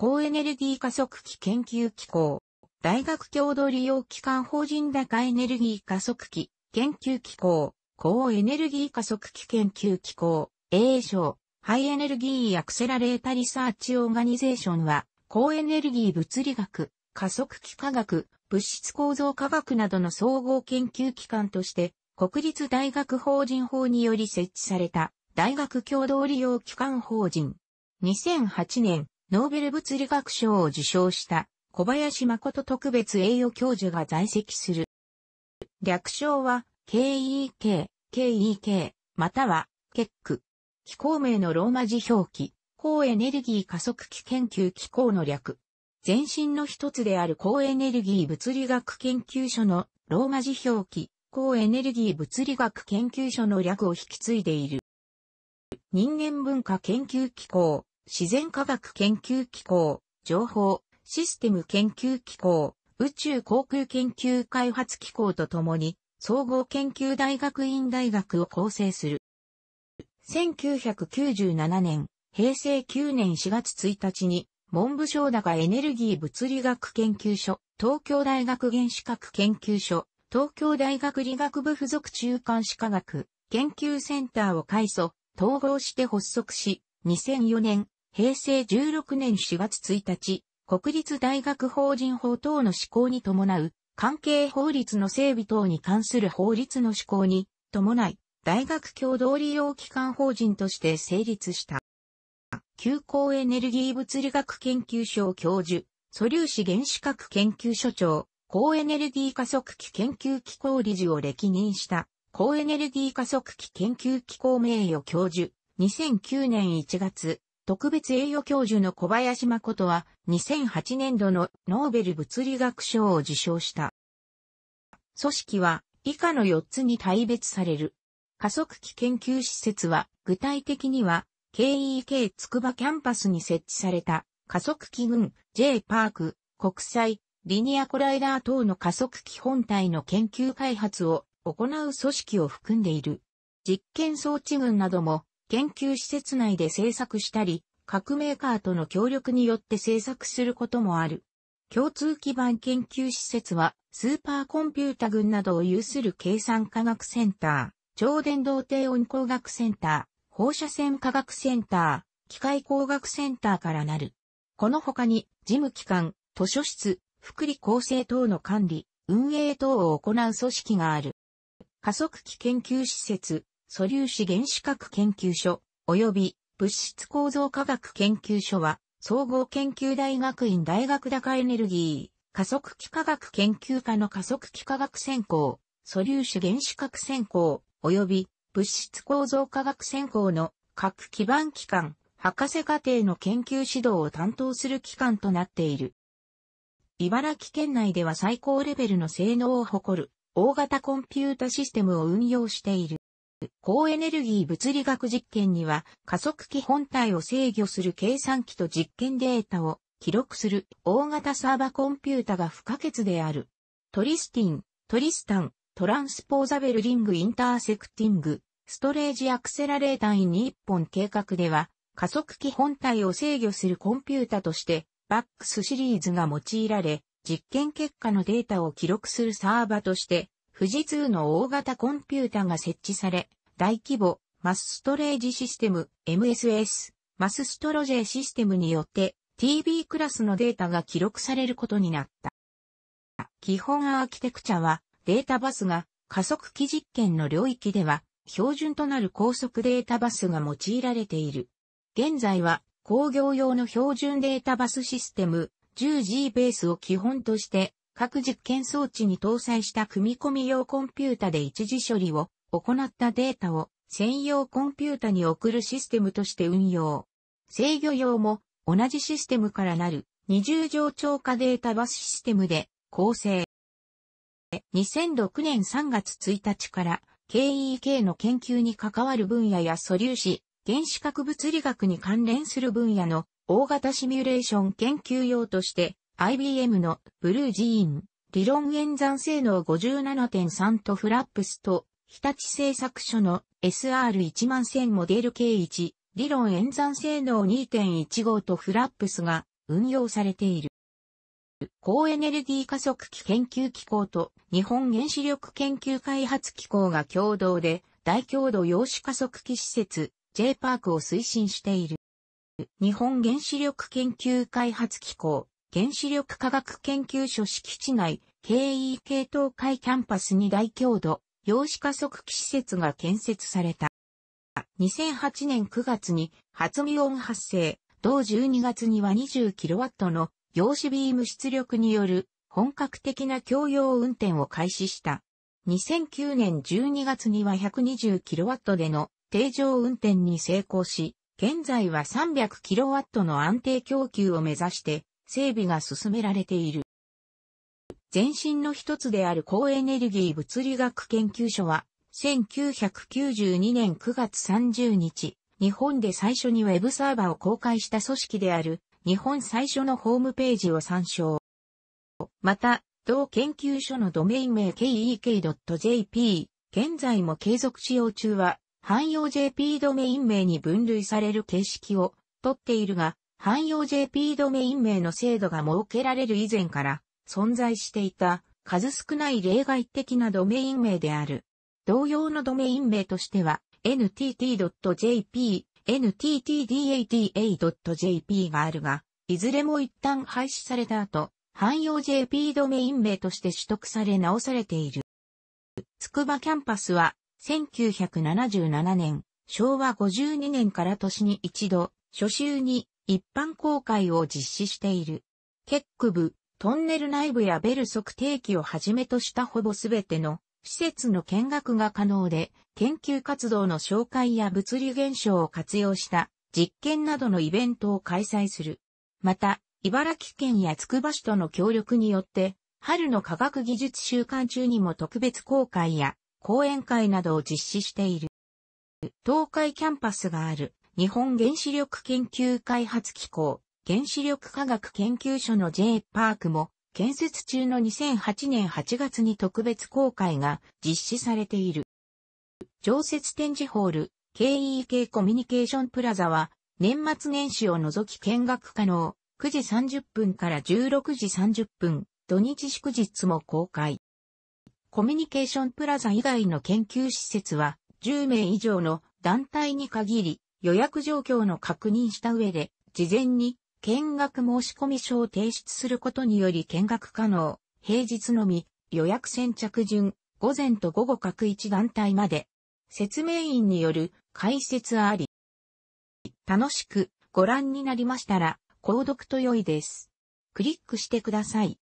高エネルギー加速器研究機構、大学共同利用機関法人高エネルギー加速器研究機構、高エネルギー加速器研究機構、A 賞、ハイエネルギーアクセラレータリサーチオーガニゼーションは、高エネルギー物理学、加速器科学、物質構造科学などの総合研究機関として、国立大学法人法により設置された、大学共同利用機関法人。2008年、ノーベル物理学賞を受賞した小林誠特別栄誉教授が在籍する。略称は KEK、KEK、または e 句。気候名のローマ字表記、高エネルギー加速器研究機構の略。前身の一つである高エネルギー物理学研究所のローマ字表記、高エネルギー物理学研究所の略を引き継いでいる。人間文化研究機構、自然科学研究機構、情報、システム研究機構、宇宙航空研究開発機構とともに、総合研究大学院大学を構成する。1997年、平成9年4月1日に、文部省高エネルギー物理学研究所、東京大学原子核研究所、東京大学理学部附属中間子科学研究センターを改祖、統合して発足し、2004年、平成16年4月1日、国立大学法人法等の施行に伴う、関係法律の整備等に関する法律の施行に伴い、大学共同利用機関法人として成立した。急行エネルギー物理学研究所教授、素粒子原子核研究所長、高エネルギー加速器研究機構理事を歴任した、高エネルギー加速器研究機構名誉教授、2009年1月、特別栄誉教授の小林誠は2008年度のノーベル物理学賞を受賞した。組織は以下の4つに大別される。加速器研究施設は具体的には KEK つくばキャンパスに設置された加速器群 J パーク国際リニアコライダー等の加速器本体の研究開発を行う組織を含んでいる。実験装置群なども研究施設内で制作したり、各メーカーとの協力によって制作することもある。共通基盤研究施設は、スーパーコンピュータ群などを有する計算科学センター、超電導低温工学センター、放射線科学センター、機械工学センターからなる。この他に、事務機関、図書室、福利厚生等の管理、運営等を行う組織がある。加速器研究施設、素粒子原子核研究所、及び物質構造科学研究所は、総合研究大学院大学高エネルギー、加速器科学研究科の加速器科学専攻、素粒子原子核専攻、及び物質構造科学専攻の各基盤機関、博士課程の研究指導を担当する機関となっている。茨城県内では最高レベルの性能を誇る大型コンピュータシステムを運用している。高エネルギー物理学実験には加速器本体を制御する計算機と実験データを記録する大型サーバコンピュータが不可欠である。トリスティン、トリスタン、トランスポーザベルリングインターセクティング、ストレージアクセラレーターに一本計画では加速器本体を制御するコンピュータとしてバックスシリーズが用いられ、実験結果のデータを記録するサーバとして富士通の大型コンピュータが設置され、大規模、マスストレージシステム、MSS、マスストロジェシステムによって、TB クラスのデータが記録されることになった。基本アーキテクチャは、データバスが加速器実験の領域では、標準となる高速データバスが用いられている。現在は工業用の標準データバスシステム 10G ベースを基本として各実験装置に搭載した組み込み用コンピュータで一時処理を行ったデータを専用コンピュータに送るシステムとして運用。制御用も同じシステムからなる二重上超過データバスシステムで構成。2006年3月1日から KEK の研究に関わる分野や素粒子、原子核物理学に関連する分野の大型シミュレーション研究用として IBM のブルージーン、理論演算性能57.3とフラップスと、日立製作所の SR11000 モデル K1、理論演算性能2.15とフラップスが運用されている。高エネルギー加速器研究機構と日本原子力研究開発機構が共同で大強度陽子加速器施設 J パークを推進している。日本原子力研究開発機構原子力科学研究所敷地内、KE 系統海キャンパスに大強度、陽子加速器施設が建設された。2008年9月に初未音発生、同12月には 20kW の陽子ビーム出力による本格的な共用運転を開始した。2009年12月には 120kW での定常運転に成功し、現在は 300kW の安定供給を目指して整備が進められている。前身の一つである高エネルギー物理学研究所は、1992年9月30日、日本で最初にウェブサーバーを公開した組織である、日本最初のホームページを参照。また、同研究所のドメイン名 kek.jp、現在も継続使用中は、汎用 JP ドメイン名に分類される形式を取っているが、汎用 JP ドメイン名の制度が設けられる以前から存在していた数少ない例外的なドメイン名である。同様のドメイン名としては ntt.jp、nttdata.jp があるが、いずれも一旦廃止された後、汎用 JP ドメイン名として取得され直されている。つくばキャンパスは1977年、昭和52年から年に一度、初週に一般公開を実施している。結区部、トンネル内部やベル測定器をはじめとしたほぼすべての施設の見学が可能で、研究活動の紹介や物理現象を活用した実験などのイベントを開催する。また、茨城県やつくば市との協力によって、春の科学技術週間中にも特別公開や講演会などを実施している。東海キャンパスがある日本原子力研究開発機構、原子力科学研究所の J パークも、建設中の2008年8月に特別公開が実施されている。常設展示ホール、KEK コミュニケーションプラザは、年末年始を除き見学可能、9時30分から16時30分、土日祝日も公開。コミュニケーションプラザ以外の研究施設は、10名以上の団体に限り、予約状況の確認した上で、事前に見学申込書を提出することにより見学可能、平日のみ、予約先着順、午前と午後各一団体まで、説明員による解説あり。楽しくご覧になりましたら、購読と良いです。クリックしてください。